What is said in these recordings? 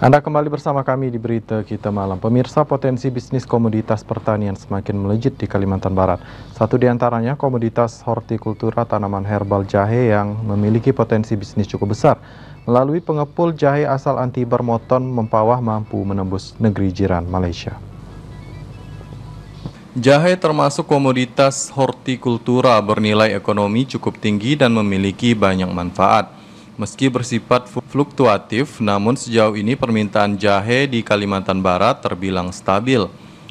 Anda kembali bersama kami di Berita Kita Malam. Pemirsa, potensi bisnis komoditas pertanian semakin melejit di Kalimantan Barat. Satu di antaranya komoditas hortikultura tanaman herbal jahe yang memiliki potensi bisnis cukup besar. Melalui pengepul jahe asal anti Moton Mempawah mampu menembus negeri jiran Malaysia. Jahe termasuk komoditas hortikultura bernilai ekonomi cukup tinggi dan memiliki banyak manfaat. Meski bersifat fluktuatif, namun sejauh ini permintaan jahe di Kalimantan Barat terbilang stabil.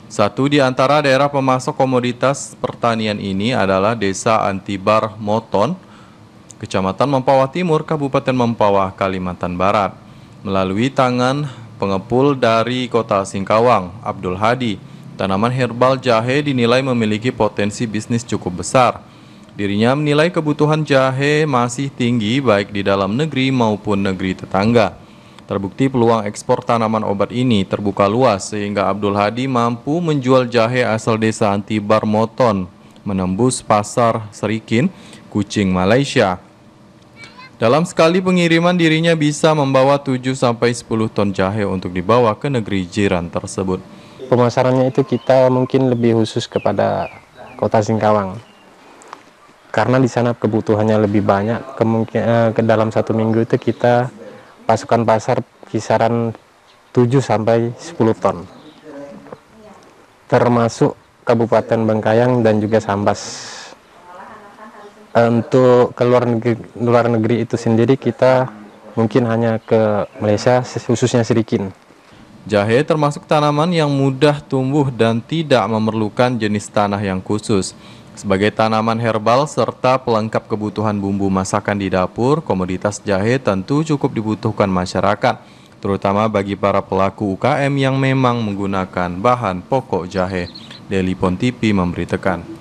Satu di antara daerah pemasok komoditas pertanian ini adalah Desa Antibar Moton, Kecamatan Mempawah Timur, Kabupaten Mempawah, Kalimantan Barat. Melalui tangan pengepul dari kota Singkawang, Abdul Hadi, tanaman herbal jahe dinilai memiliki potensi bisnis cukup besar Dirinya menilai kebutuhan jahe masih tinggi baik di dalam negeri maupun negeri tetangga. Terbukti peluang ekspor tanaman obat ini terbuka luas sehingga Abdul Hadi mampu menjual jahe asal desa Antibar Moton menembus pasar Serikin, Kucing, Malaysia. Dalam sekali pengiriman dirinya bisa membawa 7-10 ton jahe untuk dibawa ke negeri jiran tersebut. Pemasarannya itu kita mungkin lebih khusus kepada kota Singkawang karena di sana kebutuhannya lebih banyak kemungkinan eh, ke dalam satu minggu itu kita pasukan pasar kisaran 7 sampai 10 ton termasuk Kabupaten Bengkayang dan juga Sambas eh, untuk ke luar negeri, luar negeri itu sendiri kita mungkin hanya ke Malaysia khususnya Sirikin. Jahe termasuk tanaman yang mudah tumbuh dan tidak memerlukan jenis tanah yang khusus. Sebagai tanaman herbal serta pelengkap kebutuhan bumbu masakan di dapur, komoditas jahe tentu cukup dibutuhkan masyarakat, terutama bagi para pelaku UKM yang memang menggunakan bahan pokok jahe. Deli Pontipi memberitakan.